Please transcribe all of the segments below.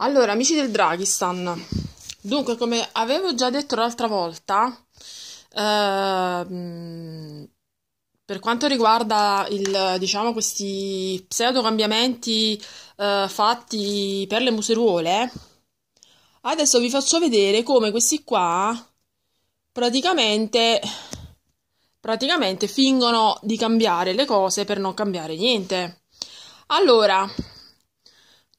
Allora, amici del Draghistan, dunque, come avevo già detto l'altra volta, eh, per quanto riguarda il, diciamo, questi pseudo cambiamenti eh, fatti per le museruole, adesso vi faccio vedere come questi qua praticamente, praticamente fingono di cambiare le cose per non cambiare niente. Allora,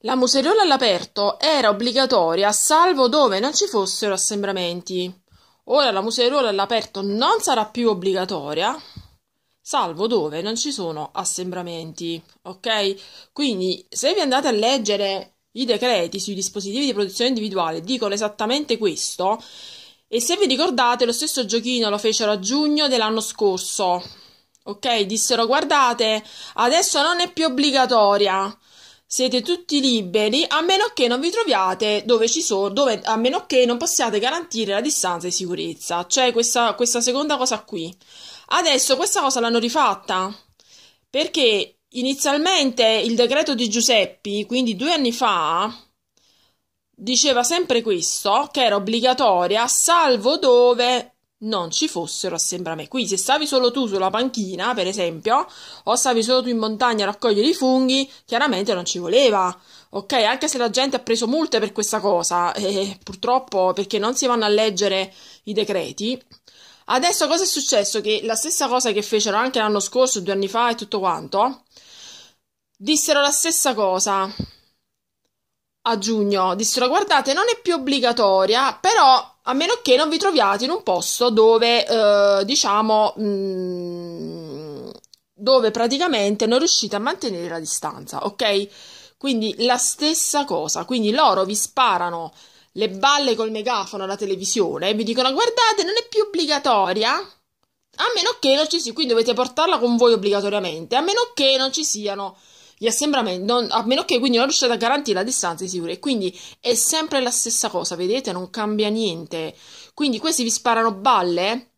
la museruola all'aperto era obbligatoria salvo dove non ci fossero assembramenti. Ora la museruola all'aperto non sarà più obbligatoria, salvo dove non ci sono assembramenti, ok? Quindi se vi andate a leggere i decreti sui dispositivi di protezione individuale dicono esattamente questo e se vi ricordate lo stesso giochino lo fecero a giugno dell'anno scorso, ok? Dissero guardate, adesso non è più obbligatoria, siete tutti liberi a meno che non vi troviate dove ci sono, dove, a meno che non possiate garantire la distanza di sicurezza, cioè questa, questa seconda cosa qui. Adesso questa cosa l'hanno rifatta perché inizialmente il decreto di Giuseppi, quindi due anni fa, diceva sempre questo, che era obbligatoria, salvo dove non ci fossero assembramenti. Quindi, se stavi solo tu sulla panchina, per esempio, o stavi solo tu in montagna a raccogliere i funghi, chiaramente non ci voleva. Ok, anche se la gente ha preso multe per questa cosa, eh, purtroppo perché non si vanno a leggere i decreti. Adesso cosa è successo? Che la stessa cosa che fecero anche l'anno scorso, due anni fa e tutto quanto, dissero la stessa cosa a giugno. Dissero, guardate, non è più obbligatoria, però a meno che non vi troviate in un posto dove, eh, diciamo, mh, mm, dove praticamente non riuscite a mantenere la distanza, ok? Quindi la stessa cosa, quindi loro vi sparano le balle col megafono alla televisione e vi dicono guardate, non è più obbligatoria, a meno che non ci sia, quindi dovete portarla con voi obbligatoriamente, a meno che non ci siano gli assembramenti, non, a meno che quindi non riuscite a garantire la distanza di sicurezza. Quindi è sempre la stessa cosa, vedete, non cambia niente. Quindi questi vi sparano balle,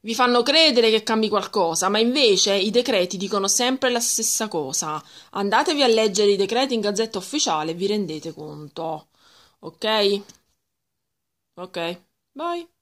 vi fanno credere che cambi qualcosa, ma invece i decreti dicono sempre la stessa cosa. Andatevi a leggere i decreti in gazzetta ufficiale e vi rendete conto. Ok? Ok, bye.